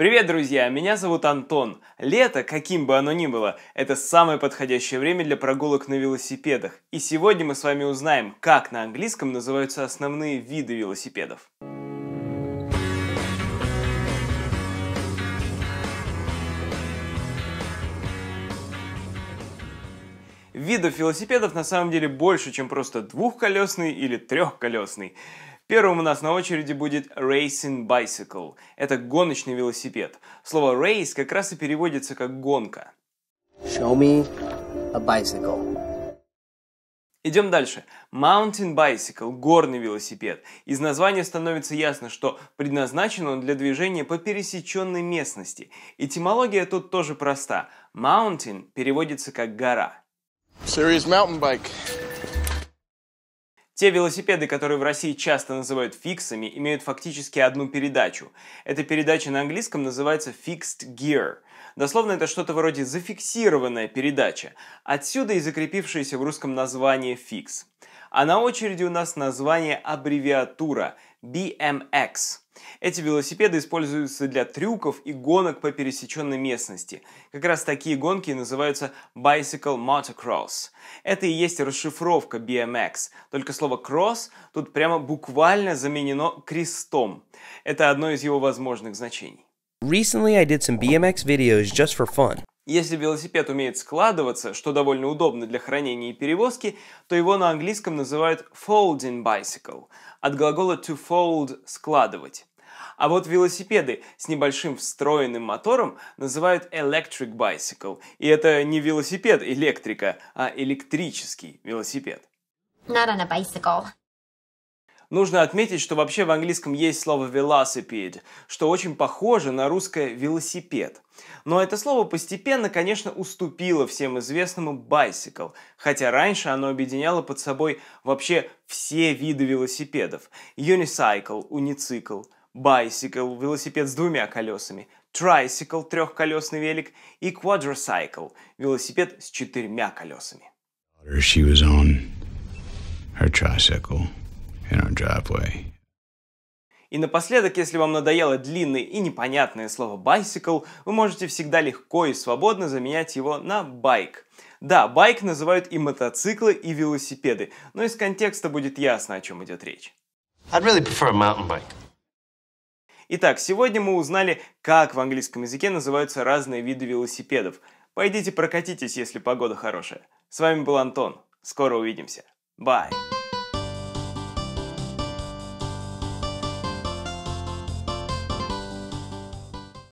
Привет, друзья! Меня зовут Антон. Лето, каким бы оно ни было, это самое подходящее время для прогулок на велосипедах. И сегодня мы с вами узнаем, как на английском называются основные виды велосипедов. Видов велосипедов на самом деле больше, чем просто двухколесный или трехколесный. Первым у нас на очереди будет Racing Bicycle. Это гоночный велосипед. Слово race как раз и переводится как гонка. Show me a bicycle. Идем дальше. Mountain Bicycle – горный велосипед. Из названия становится ясно, что предназначен он для движения по пересеченной местности. Этимология тут тоже проста. Mountain переводится как гора. Serious mountain bike. Те велосипеды, которые в России часто называют фиксами, имеют фактически одну передачу. Эта передача на английском называется fixed gear. Дословно это что-то вроде зафиксированная передача. Отсюда и закрепившееся в русском название фикс. А на очереди у нас название аббревиатура – BMX. Эти велосипеды используются для трюков и гонок по пересеченной местности. Как раз такие гонки называются Bicycle Motocross. Это и есть расшифровка BMX, только слово «cross» тут прямо буквально заменено крестом. Это одно из его возможных значений. Recently I did some BMX videos just for fun. Если велосипед умеет складываться, что довольно удобно для хранения и перевозки, то его на английском называют folding bicycle, от глагола to fold – складывать. А вот велосипеды с небольшим встроенным мотором называют electric bicycle. И это не велосипед электрика, а электрический велосипед. Not on a bicycle. Нужно отметить, что вообще в английском есть слово velocipede, что очень похоже на русское велосипед. Но это слово постепенно, конечно, уступило всем известному bicycle, хотя раньше оно объединяло под собой вообще все виды велосипедов. Unicycle, уницикл, bicycle, велосипед с двумя колесами, tricycle, трехколесный велик, и quadricycle, велосипед с четырьмя колесами. She was on her tricycle in our driveway. И напоследок, если вам надоело длинное и непонятное слово bicycle, вы можете всегда легко и свободно заменять его на bike. Да, байк называют и мотоциклы, и велосипеды, но из контекста будет ясно, о чем идет речь. I'd really prefer a mountain bike. Итак, сегодня мы узнали, как в английском языке называются разные виды велосипедов. Пойдите прокатитесь, если погода хорошая. С вами был Антон. Скоро увидимся. Bye.